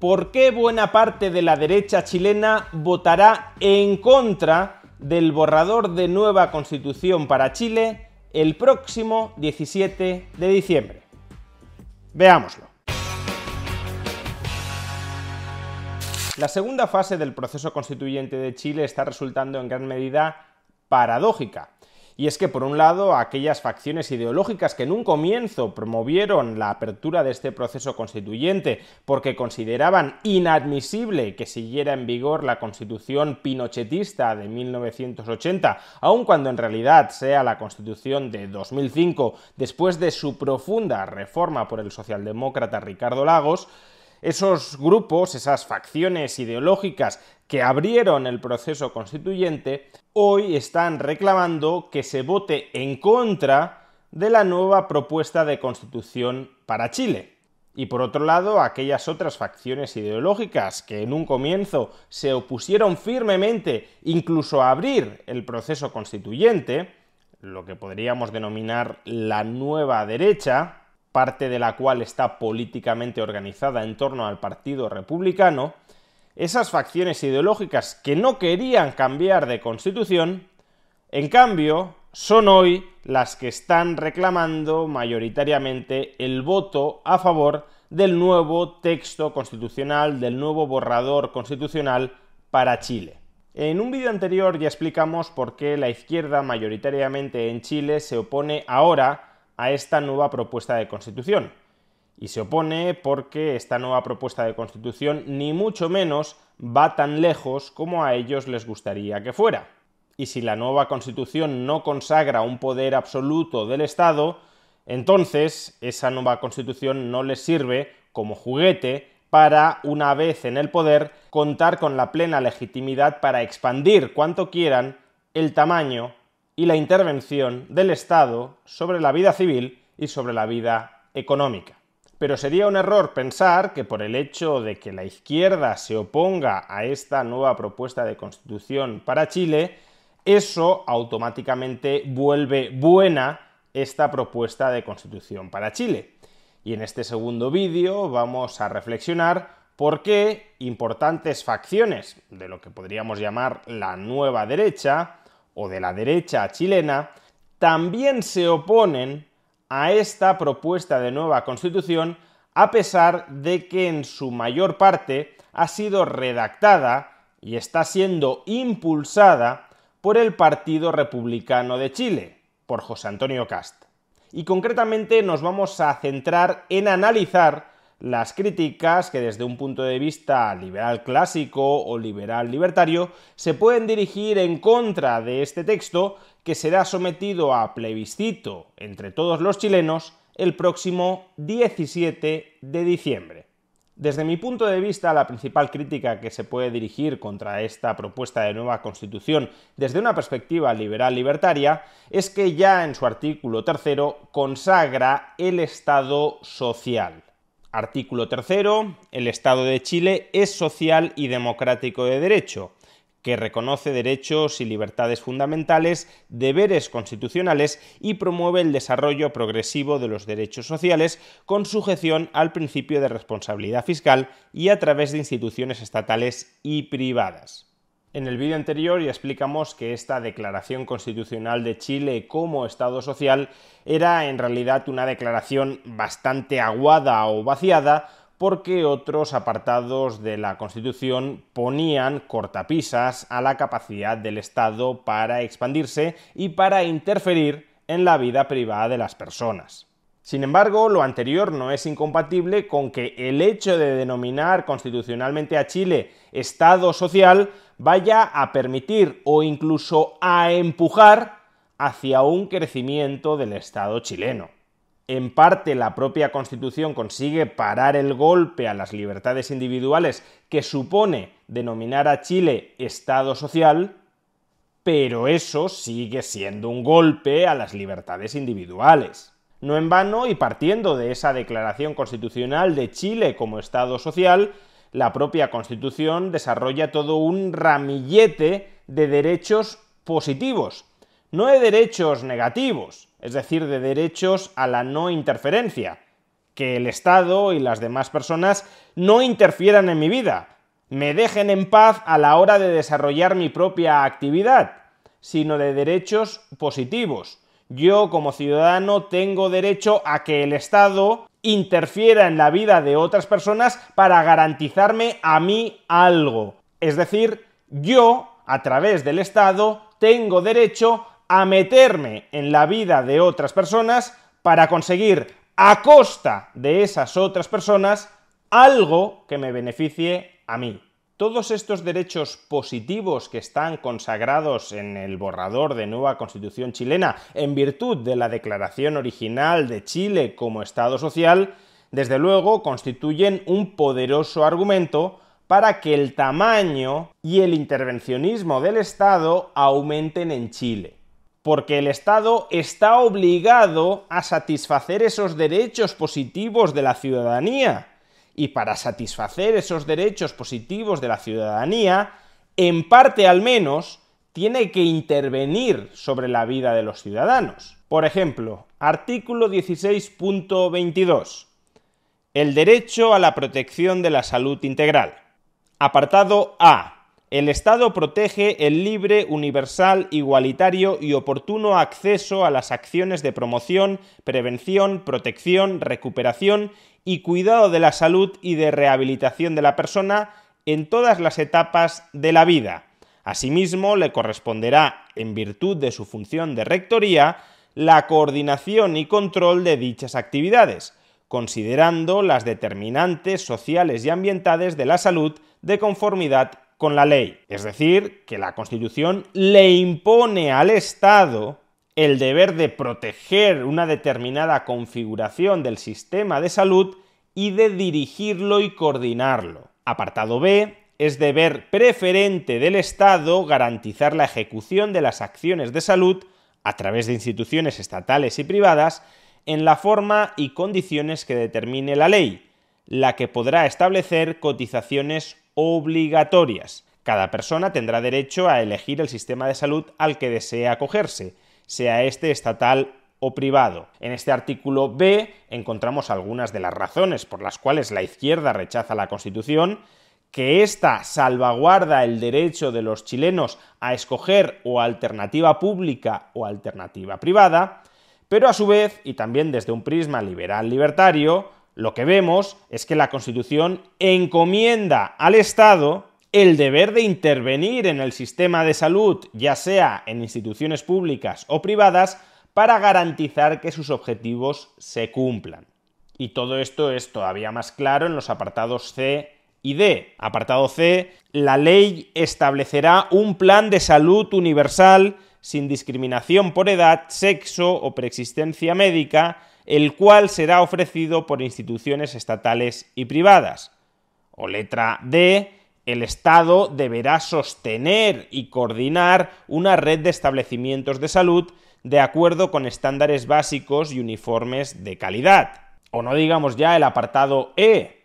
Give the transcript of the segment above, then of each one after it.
¿Por qué buena parte de la derecha chilena votará en contra del borrador de nueva constitución para Chile el próximo 17 de diciembre? Veámoslo. La segunda fase del proceso constituyente de Chile está resultando en gran medida paradójica, y es que, por un lado, aquellas facciones ideológicas que en un comienzo promovieron la apertura de este proceso constituyente porque consideraban inadmisible que siguiera en vigor la constitución pinochetista de 1980, aun cuando en realidad sea la constitución de 2005, después de su profunda reforma por el socialdemócrata Ricardo Lagos, esos grupos, esas facciones ideológicas que abrieron el proceso constituyente, hoy están reclamando que se vote en contra de la nueva propuesta de constitución para Chile. Y por otro lado, aquellas otras facciones ideológicas que en un comienzo se opusieron firmemente incluso a abrir el proceso constituyente, lo que podríamos denominar la nueva derecha, parte de la cual está políticamente organizada en torno al Partido Republicano, esas facciones ideológicas que no querían cambiar de constitución, en cambio, son hoy las que están reclamando mayoritariamente el voto a favor del nuevo texto constitucional, del nuevo borrador constitucional para Chile. En un vídeo anterior ya explicamos por qué la izquierda mayoritariamente en Chile se opone ahora a esta nueva propuesta de constitución y se opone porque esta nueva propuesta de constitución ni mucho menos va tan lejos como a ellos les gustaría que fuera. Y si la nueva constitución no consagra un poder absoluto del Estado, entonces esa nueva constitución no les sirve como juguete para, una vez en el poder, contar con la plena legitimidad para expandir cuanto quieran el tamaño y la intervención del Estado sobre la vida civil y sobre la vida económica pero sería un error pensar que por el hecho de que la izquierda se oponga a esta nueva propuesta de constitución para Chile, eso automáticamente vuelve buena esta propuesta de constitución para Chile. Y en este segundo vídeo vamos a reflexionar por qué importantes facciones de lo que podríamos llamar la nueva derecha o de la derecha chilena también se oponen a esta propuesta de nueva constitución a pesar de que en su mayor parte ha sido redactada y está siendo impulsada por el Partido Republicano de Chile, por José Antonio Cast. Y concretamente nos vamos a centrar en analizar las críticas que desde un punto de vista liberal clásico o liberal libertario se pueden dirigir en contra de este texto que será sometido a plebiscito entre todos los chilenos el próximo 17 de diciembre. Desde mi punto de vista, la principal crítica que se puede dirigir contra esta propuesta de nueva constitución desde una perspectiva liberal-libertaria es que ya en su artículo tercero consagra el Estado social. Artículo tercero, el Estado de Chile es social y democrático de derecho, que reconoce derechos y libertades fundamentales, deberes constitucionales y promueve el desarrollo progresivo de los derechos sociales con sujeción al principio de responsabilidad fiscal y a través de instituciones estatales y privadas. En el vídeo anterior ya explicamos que esta declaración constitucional de Chile como Estado social era en realidad una declaración bastante aguada o vaciada porque otros apartados de la Constitución ponían cortapisas a la capacidad del Estado para expandirse y para interferir en la vida privada de las personas. Sin embargo, lo anterior no es incompatible con que el hecho de denominar constitucionalmente a Chile Estado social vaya a permitir o incluso a empujar hacia un crecimiento del Estado chileno. En parte la propia Constitución consigue parar el golpe a las libertades individuales que supone denominar a Chile Estado social, pero eso sigue siendo un golpe a las libertades individuales. No en vano, y partiendo de esa declaración constitucional de Chile como Estado social, la propia Constitución desarrolla todo un ramillete de derechos positivos, no de derechos negativos, es decir, de derechos a la no interferencia, que el Estado y las demás personas no interfieran en mi vida, me dejen en paz a la hora de desarrollar mi propia actividad, sino de derechos positivos, yo como ciudadano tengo derecho a que el Estado interfiera en la vida de otras personas para garantizarme a mí algo. Es decir, yo, a través del Estado, tengo derecho a meterme en la vida de otras personas para conseguir, a costa de esas otras personas, algo que me beneficie a mí. Todos estos derechos positivos que están consagrados en el borrador de nueva constitución chilena en virtud de la declaración original de Chile como Estado social, desde luego constituyen un poderoso argumento para que el tamaño y el intervencionismo del Estado aumenten en Chile. Porque el Estado está obligado a satisfacer esos derechos positivos de la ciudadanía, y para satisfacer esos derechos positivos de la ciudadanía, en parte al menos, tiene que intervenir sobre la vida de los ciudadanos. Por ejemplo, artículo 16.22. El derecho a la protección de la salud integral. Apartado A. El Estado protege el libre, universal, igualitario y oportuno acceso a las acciones de promoción, prevención, protección, recuperación y cuidado de la salud y de rehabilitación de la persona en todas las etapas de la vida. Asimismo, le corresponderá, en virtud de su función de rectoría, la coordinación y control de dichas actividades, considerando las determinantes sociales y ambientales de la salud de conformidad con la ley. Es decir, que la Constitución le impone al Estado el deber de proteger una determinada configuración del sistema de salud y de dirigirlo y coordinarlo. Apartado B, es deber preferente del Estado garantizar la ejecución de las acciones de salud a través de instituciones estatales y privadas en la forma y condiciones que determine la ley, la que podrá establecer cotizaciones obligatorias. Cada persona tendrá derecho a elegir el sistema de salud al que desea acogerse, sea este estatal o privado. En este artículo B encontramos algunas de las razones por las cuales la izquierda rechaza la Constitución, que ésta salvaguarda el derecho de los chilenos a escoger o alternativa pública o alternativa privada, pero a su vez, y también desde un prisma liberal libertario, lo que vemos es que la Constitución encomienda al Estado el deber de intervenir en el sistema de salud, ya sea en instituciones públicas o privadas, para garantizar que sus objetivos se cumplan. Y todo esto es todavía más claro en los apartados C y D. Apartado C, la ley establecerá un plan de salud universal sin discriminación por edad, sexo o preexistencia médica, el cual será ofrecido por instituciones estatales y privadas. O letra D, el Estado deberá sostener y coordinar una red de establecimientos de salud de acuerdo con estándares básicos y uniformes de calidad. O no digamos ya el apartado E.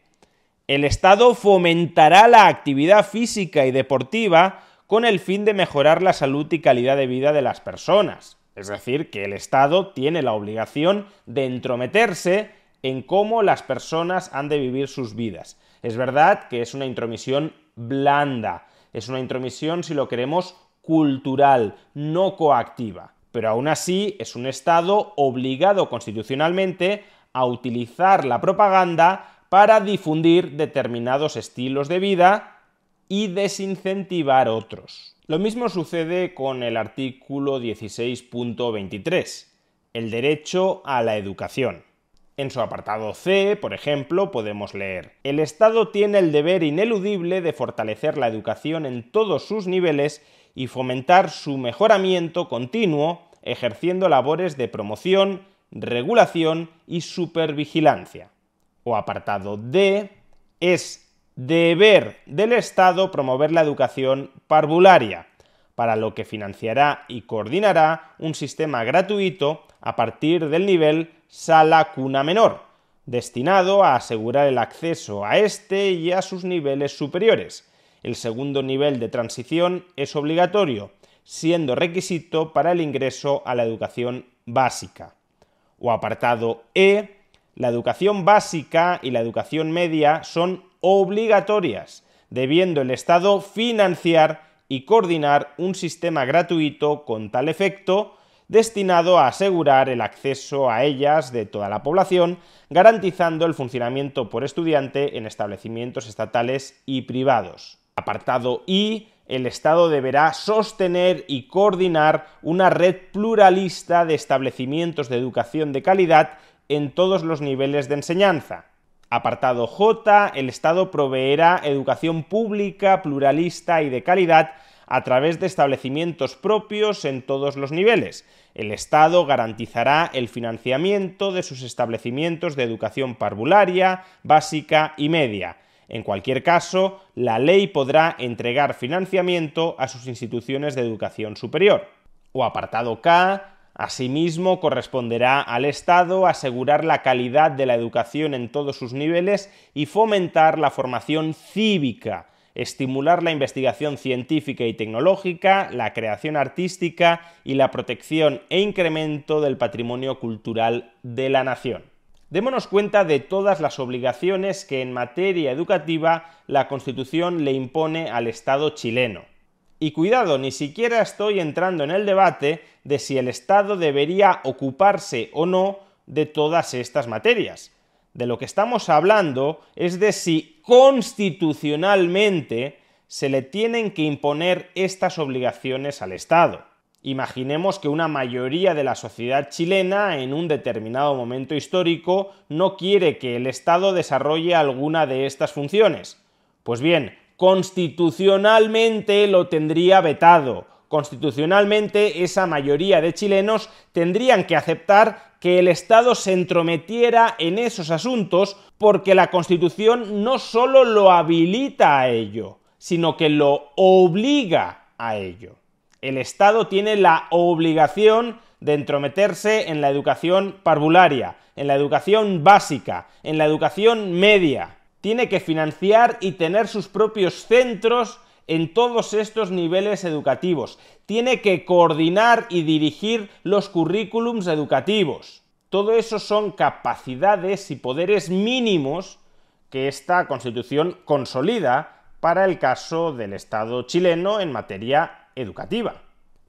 El Estado fomentará la actividad física y deportiva con el fin de mejorar la salud y calidad de vida de las personas. Es decir, que el Estado tiene la obligación de entrometerse en cómo las personas han de vivir sus vidas es verdad que es una intromisión blanda, es una intromisión, si lo queremos, cultural, no coactiva. Pero aún así es un Estado obligado constitucionalmente a utilizar la propaganda para difundir determinados estilos de vida y desincentivar otros. Lo mismo sucede con el artículo 16.23, el derecho a la educación. En su apartado C, por ejemplo, podemos leer, El Estado tiene el deber ineludible de fortalecer la educación en todos sus niveles y fomentar su mejoramiento continuo, ejerciendo labores de promoción, regulación y supervigilancia. O apartado D, es deber del Estado promover la educación parvularia, para lo que financiará y coordinará un sistema gratuito a partir del nivel Sala Cuna Menor, destinado a asegurar el acceso a este y a sus niveles superiores. El segundo nivel de transición es obligatorio, siendo requisito para el ingreso a la educación básica. O apartado E, la educación básica y la educación media son obligatorias, debiendo el Estado financiar y coordinar un sistema gratuito con tal efecto destinado a asegurar el acceso a ellas de toda la población, garantizando el funcionamiento por estudiante en establecimientos estatales y privados. Apartado I. El Estado deberá sostener y coordinar una red pluralista de establecimientos de educación de calidad en todos los niveles de enseñanza, Apartado J, el Estado proveerá educación pública, pluralista y de calidad a través de establecimientos propios en todos los niveles. El Estado garantizará el financiamiento de sus establecimientos de educación parvularia, básica y media. En cualquier caso, la ley podrá entregar financiamiento a sus instituciones de educación superior. O apartado K, Asimismo, corresponderá al Estado asegurar la calidad de la educación en todos sus niveles y fomentar la formación cívica, estimular la investigación científica y tecnológica, la creación artística y la protección e incremento del patrimonio cultural de la nación. Démonos cuenta de todas las obligaciones que en materia educativa la Constitución le impone al Estado chileno. Y cuidado, ni siquiera estoy entrando en el debate de si el Estado debería ocuparse o no de todas estas materias. De lo que estamos hablando es de si constitucionalmente se le tienen que imponer estas obligaciones al Estado. Imaginemos que una mayoría de la sociedad chilena en un determinado momento histórico no quiere que el Estado desarrolle alguna de estas funciones. Pues bien, constitucionalmente lo tendría vetado. Constitucionalmente esa mayoría de chilenos tendrían que aceptar que el Estado se entrometiera en esos asuntos porque la Constitución no solo lo habilita a ello, sino que lo obliga a ello. El Estado tiene la obligación de entrometerse en la educación parvularia, en la educación básica, en la educación media tiene que financiar y tener sus propios centros en todos estos niveles educativos. Tiene que coordinar y dirigir los currículums educativos. Todo eso son capacidades y poderes mínimos que esta constitución consolida para el caso del Estado chileno en materia educativa.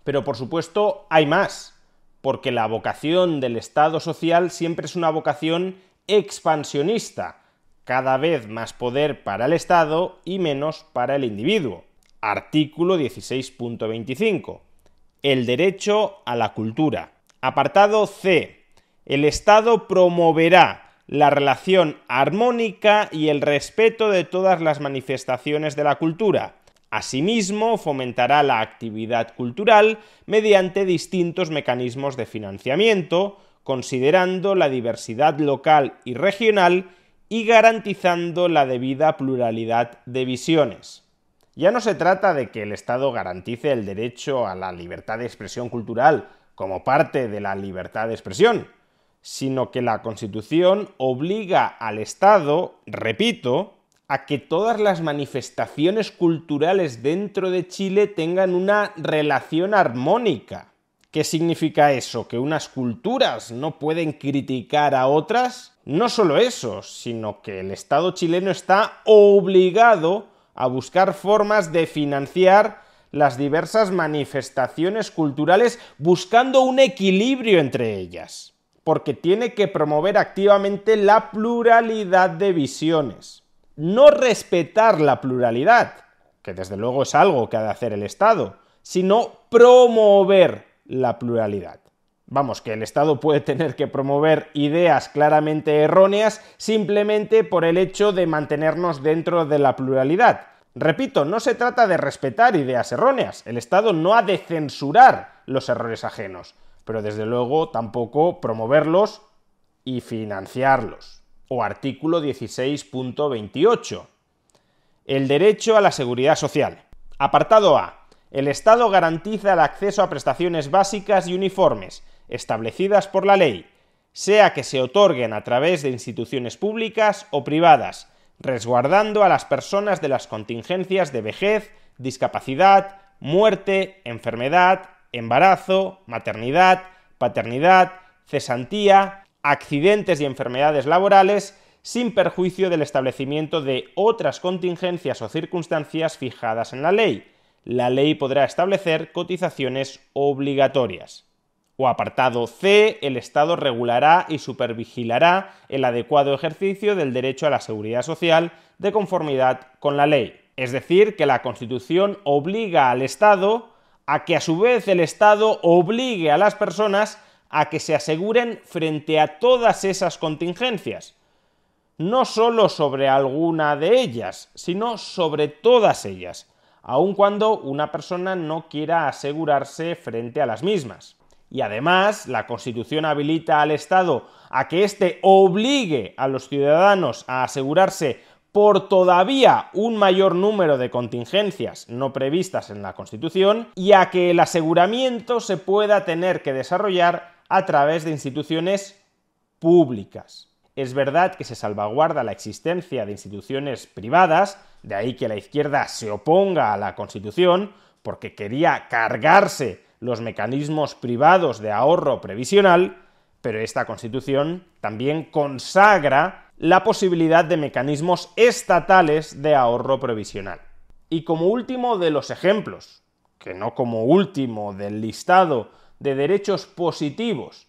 Pero por supuesto hay más, porque la vocación del Estado social siempre es una vocación expansionista, cada vez más poder para el Estado y menos para el individuo. Artículo 16.25. El derecho a la cultura. Apartado C. El Estado promoverá la relación armónica y el respeto de todas las manifestaciones de la cultura. Asimismo, fomentará la actividad cultural mediante distintos mecanismos de financiamiento, considerando la diversidad local y regional y garantizando la debida pluralidad de visiones. Ya no se trata de que el Estado garantice el derecho a la libertad de expresión cultural como parte de la libertad de expresión, sino que la Constitución obliga al Estado, repito, a que todas las manifestaciones culturales dentro de Chile tengan una relación armónica, ¿Qué significa eso? ¿Que unas culturas no pueden criticar a otras? No solo eso, sino que el Estado chileno está obligado a buscar formas de financiar las diversas manifestaciones culturales buscando un equilibrio entre ellas, porque tiene que promover activamente la pluralidad de visiones. No respetar la pluralidad, que desde luego es algo que ha de hacer el Estado, sino promover la pluralidad. Vamos, que el Estado puede tener que promover ideas claramente erróneas simplemente por el hecho de mantenernos dentro de la pluralidad. Repito, no se trata de respetar ideas erróneas, el Estado no ha de censurar los errores ajenos, pero desde luego tampoco promoverlos y financiarlos. O artículo 16.28. El derecho a la seguridad social. Apartado A. El Estado garantiza el acceso a prestaciones básicas y uniformes, establecidas por la ley, sea que se otorguen a través de instituciones públicas o privadas, resguardando a las personas de las contingencias de vejez, discapacidad, muerte, enfermedad, embarazo, maternidad, paternidad, cesantía, accidentes y enfermedades laborales, sin perjuicio del establecimiento de otras contingencias o circunstancias fijadas en la ley, la ley podrá establecer cotizaciones obligatorias. O apartado C, el Estado regulará y supervigilará el adecuado ejercicio del derecho a la seguridad social de conformidad con la ley. Es decir, que la Constitución obliga al Estado a que a su vez el Estado obligue a las personas a que se aseguren frente a todas esas contingencias. No solo sobre alguna de ellas, sino sobre todas ellas aun cuando una persona no quiera asegurarse frente a las mismas. Y además, la Constitución habilita al Estado a que éste obligue a los ciudadanos a asegurarse por todavía un mayor número de contingencias no previstas en la Constitución y a que el aseguramiento se pueda tener que desarrollar a través de instituciones públicas. Es verdad que se salvaguarda la existencia de instituciones privadas, de ahí que la izquierda se oponga a la Constitución, porque quería cargarse los mecanismos privados de ahorro previsional, pero esta Constitución también consagra la posibilidad de mecanismos estatales de ahorro previsional. Y como último de los ejemplos, que no como último del listado de derechos positivos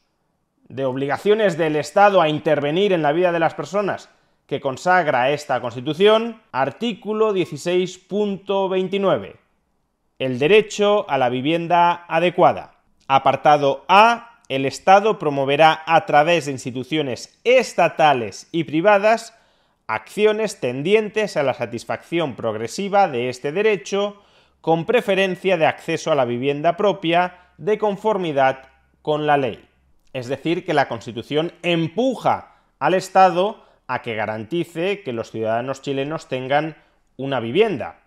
de obligaciones del Estado a intervenir en la vida de las personas que consagra esta Constitución, artículo 16.29, el derecho a la vivienda adecuada. Apartado A, el Estado promoverá a través de instituciones estatales y privadas acciones tendientes a la satisfacción progresiva de este derecho, con preferencia de acceso a la vivienda propia, de conformidad con la ley. Es decir, que la Constitución empuja al Estado a que garantice que los ciudadanos chilenos tengan una vivienda.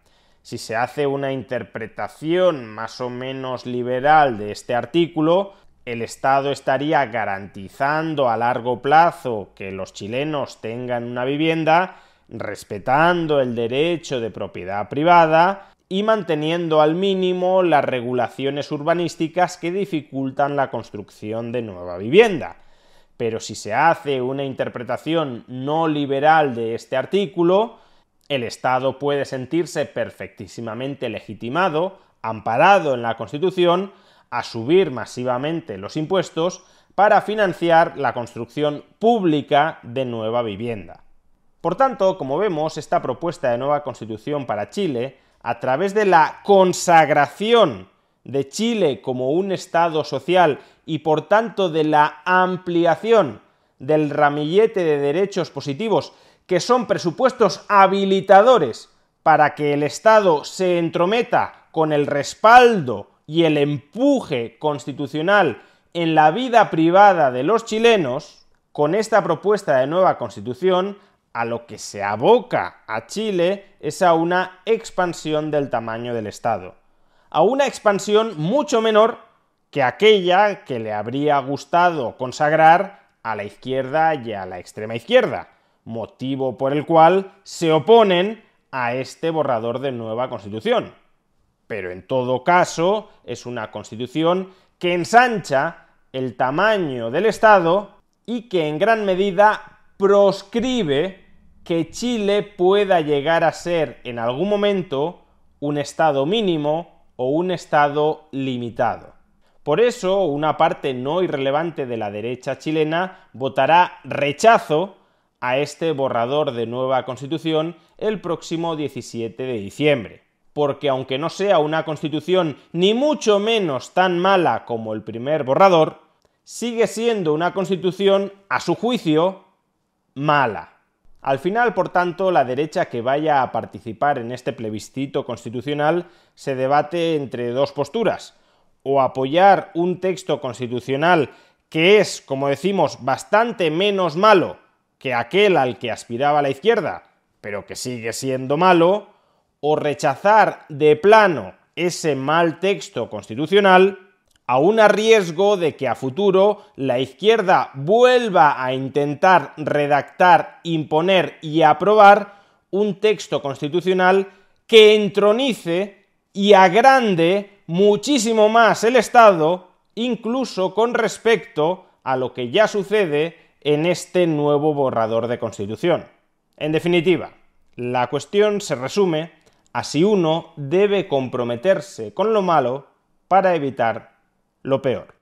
Si se hace una interpretación más o menos liberal de este artículo, el Estado estaría garantizando a largo plazo que los chilenos tengan una vivienda, respetando el derecho de propiedad privada y manteniendo al mínimo las regulaciones urbanísticas que dificultan la construcción de nueva vivienda. Pero si se hace una interpretación no liberal de este artículo, el Estado puede sentirse perfectísimamente legitimado, amparado en la Constitución, a subir masivamente los impuestos para financiar la construcción pública de nueva vivienda. Por tanto, como vemos, esta propuesta de nueva Constitución para Chile a través de la consagración de Chile como un Estado social y por tanto de la ampliación del ramillete de derechos positivos, que son presupuestos habilitadores para que el Estado se entrometa con el respaldo y el empuje constitucional en la vida privada de los chilenos, con esta propuesta de nueva constitución, a lo que se aboca a Chile es a una expansión del tamaño del Estado, a una expansión mucho menor que aquella que le habría gustado consagrar a la izquierda y a la extrema izquierda, motivo por el cual se oponen a este borrador de nueva constitución. Pero en todo caso es una constitución que ensancha el tamaño del Estado y que en gran medida proscribe que Chile pueda llegar a ser en algún momento un estado mínimo o un estado limitado. Por eso, una parte no irrelevante de la derecha chilena votará rechazo a este borrador de nueva constitución el próximo 17 de diciembre. Porque aunque no sea una constitución ni mucho menos tan mala como el primer borrador, sigue siendo una constitución, a su juicio, mala. Al final, por tanto, la derecha que vaya a participar en este plebiscito constitucional se debate entre dos posturas. O apoyar un texto constitucional que es, como decimos, bastante menos malo que aquel al que aspiraba la izquierda, pero que sigue siendo malo, o rechazar de plano ese mal texto constitucional aún a riesgo de que a futuro la izquierda vuelva a intentar redactar, imponer y aprobar un texto constitucional que entronice y agrande muchísimo más el Estado, incluso con respecto a lo que ya sucede en este nuevo borrador de constitución. En definitiva, la cuestión se resume a si uno debe comprometerse con lo malo para evitar lo peor.